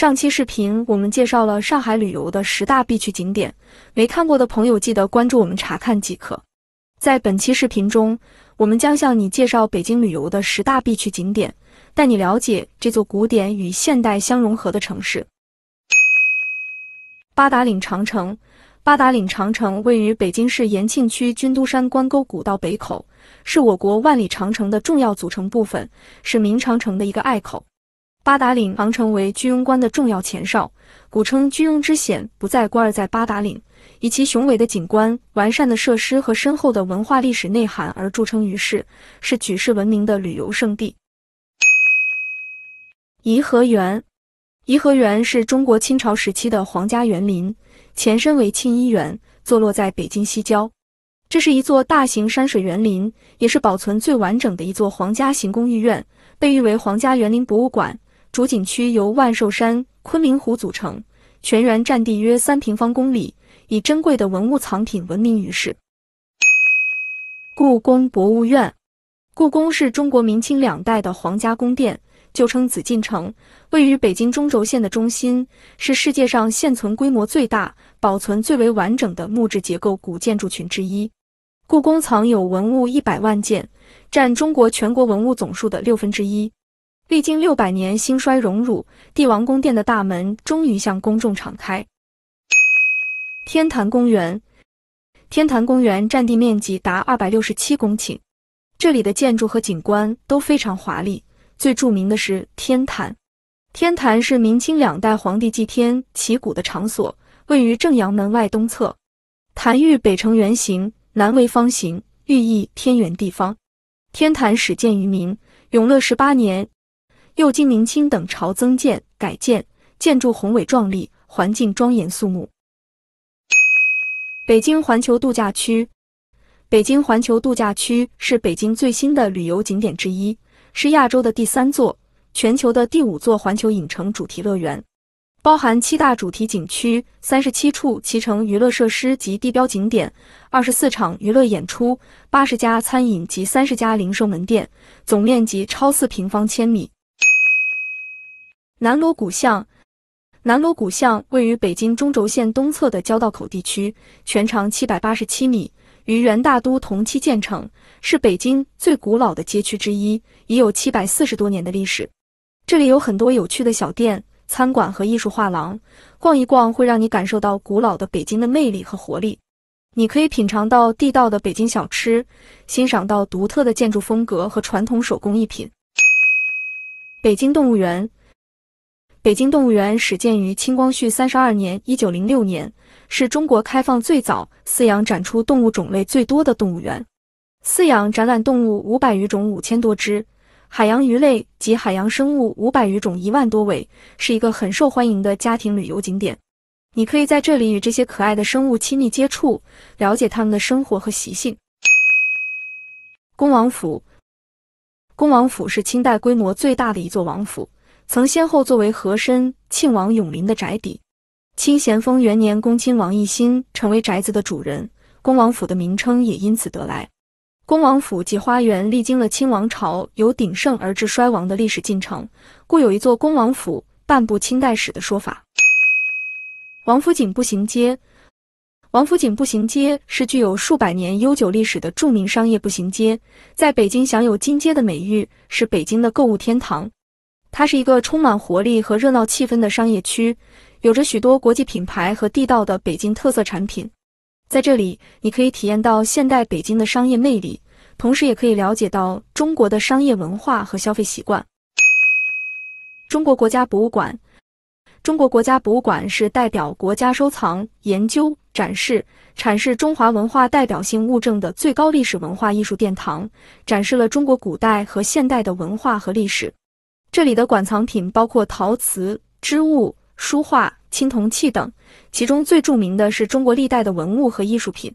上期视频我们介绍了上海旅游的十大必去景点，没看过的朋友记得关注我们查看即可。在本期视频中，我们将向你介绍北京旅游的十大必去景点，带你了解这座古典与现代相融合的城市。八达岭长城，八达岭长城位于北京市延庆区军都山关沟古道北口，是我国万里长城的重要组成部分，是明长城的一个隘口。八达岭长城为居庸关的重要前哨，古称居庸之险不在关而在八达岭。以其雄伟的景观、完善的设施和深厚的文化历史内涵而著称于世，是举世闻名的旅游胜地。颐和园，颐和园是中国清朝时期的皇家园林，前身为清漪园，坐落在北京西郊。这是一座大型山水园林，也是保存最完整的一座皇家行宫御苑，被誉为皇家园林博物馆。主景区由万寿山、昆明湖组成，全园占地约三平方公里，以珍贵的文物藏品闻名于世。故宫博物院，故宫是中国明清两代的皇家宫殿，旧称紫禁城，位于北京中轴线的中心，是世界上现存规模最大、保存最为完整的木质结构古建筑群之一。故宫藏有文物一百万件，占中国全国文物总数的六分之一。历经六百年兴衰荣辱，帝王宫殿的大门终于向公众敞开。天坛公园，天坛公园占地面积达二百六十七公顷，这里的建筑和景观都非常华丽。最著名的是天坛，天坛是明清两代皇帝祭天祈谷的场所，位于正阳门外东侧。坛域北呈圆形，南为方形，寓意天圆地方。天坛始建于明永乐十八年。又经明清等朝增建改建，建筑宏伟壮丽，环境庄严肃穆。北京环球度假区，北京环球度假区是北京最新的旅游景点之一，是亚洲的第三座、全球的第五座环球影城主题乐园，包含七大主题景区、三十七处骑乘娱乐设施及地标景点、二十四场娱乐演出、八十家餐饮及三十家零售门店，总面积超四平方千米。南锣鼓巷，南锣鼓巷位于北京中轴线东侧的交道口地区，全长七百八十七米，与元大都同期建成，是北京最古老的街区之一，已有七百四十多年的历史。这里有很多有趣的小店、餐馆和艺术画廊，逛一逛会让你感受到古老的北京的魅力和活力。你可以品尝到地道的北京小吃，欣赏到独特的建筑风格和传统手工艺品。北京动物园。北京动物园始建于清光绪三十二年（一九零六年），是中国开放最早、饲养展出动物种类最多的动物园。饲养展览动物五百余种、五千多只，海洋鱼类及海洋生物五百余种、一万多尾，是一个很受欢迎的家庭旅游景点。你可以在这里与这些可爱的生物亲密接触，了解它们的生活和习性。恭王府，恭王府是清代规模最大的一座王府。曾先后作为和珅、庆王永林的宅邸，清咸丰元年，恭亲王奕欣成为宅子的主人，恭王府的名称也因此得来。恭王府及花园历经了清王朝由鼎盛而至衰亡的历史进程，故有一座恭王府，半部清代史的说法。王府井步行街，王府井步行街是具有数百年悠久历史的著名商业步行街，在北京享有“金街”的美誉，是北京的购物天堂。它是一个充满活力和热闹气氛的商业区，有着许多国际品牌和地道的北京特色产品。在这里，你可以体验到现代北京的商业魅力，同时也可以了解到中国的商业文化和消费习惯。中国国家博物馆，中国国家博物馆是代表国家收藏、研究、展示、阐释中华文化代表性物证的最高历史文化艺术殿堂，展示了中国古代和现代的文化和历史。这里的馆藏品包括陶瓷、织物、书画、青铜器等，其中最著名的是中国历代的文物和艺术品。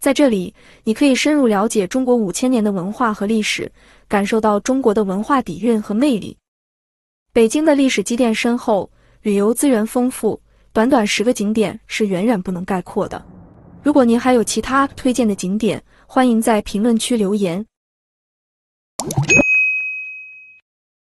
在这里，你可以深入了解中国五千年的文化和历史，感受到中国的文化底蕴和魅力。北京的历史积淀深厚，旅游资源丰富，短短十个景点是远远不能概括的。如果您还有其他推荐的景点，欢迎在评论区留言。